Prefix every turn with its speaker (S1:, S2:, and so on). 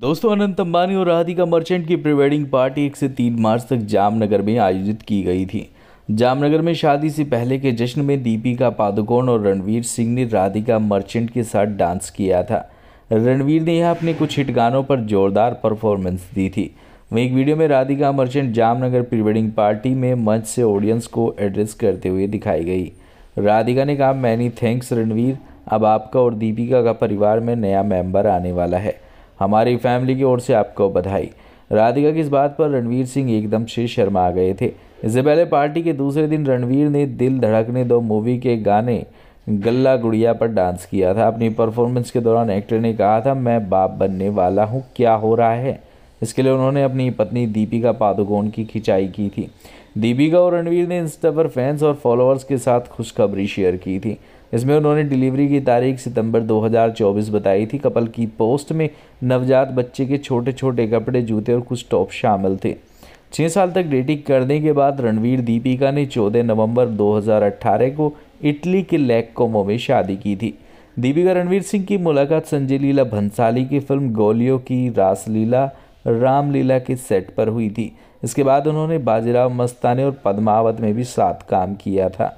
S1: दोस्तों अनंत अंबानी और राधिका मर्चेंट की प्री वेडिंग पार्टी एक से तीन मार्च तक जामनगर में आयोजित की गई थी जामनगर में शादी से पहले के जश्न में दीपिका पादुकोण और रणवीर सिंह ने राधिका मर्चेंट के साथ डांस किया था रणवीर ने यहाँ अपने कुछ हिट गानों पर जोरदार परफॉर्मेंस दी थी वहीं एक वीडियो में Radhika Merchant Jamnagar pre wedding party में मंच से ऑडियंस को एड्रेस करते हुए दिखाई गई राधिका ने कहा मैनी थैंक्स रणवीर अब आपका और दीपिका का परिवार में नया मेंबर आने वाला है हमारी फैमिली की ओर से आपको बधाई राधिका की इस बात पर रणवीर सिंह एकदम से शर्मा गए थे इससे पहले पार्टी के दूसरे दिन रणवीर ने दिल धड़कने दो मूवी के गाने गल्ला गुड़िया पर डांस किया था अपनी परफॉर्मेंस के दौरान एक्टर ने कहा था मैं बाप बनने वाला हूँ क्या हो रहा है इसके लिए उन्होंने अपनी पत्नी दीपिका पादुकोण की खिंचाई की थी दीपिका और रणवीर ने इंस्टा पर फैंस और फॉलोअर्स के साथ खुशखबरी शेयर की थी इसमें उन्होंने डिलीवरी की तारीख सितंबर 2024 बताई थी कपल की पोस्ट में नवजात बच्चे के छोटे छोटे कपड़े जूते और कुछ टॉप शामिल थे छः साल तक डेटिंग करने के बाद रणवीर दीपिका ने 14 नवंबर 2018 को इटली के लेक कोमो में शादी की थी दीपिका रणवीर सिंह की मुलाकात संजय लीला भंसाली की फिल्म गोलियों की रासलीला रामलीला के सेट पर हुई थी इसके बाद उन्होंने बाजीराव मस्तानी और पद्मावत में भी साथ काम किया था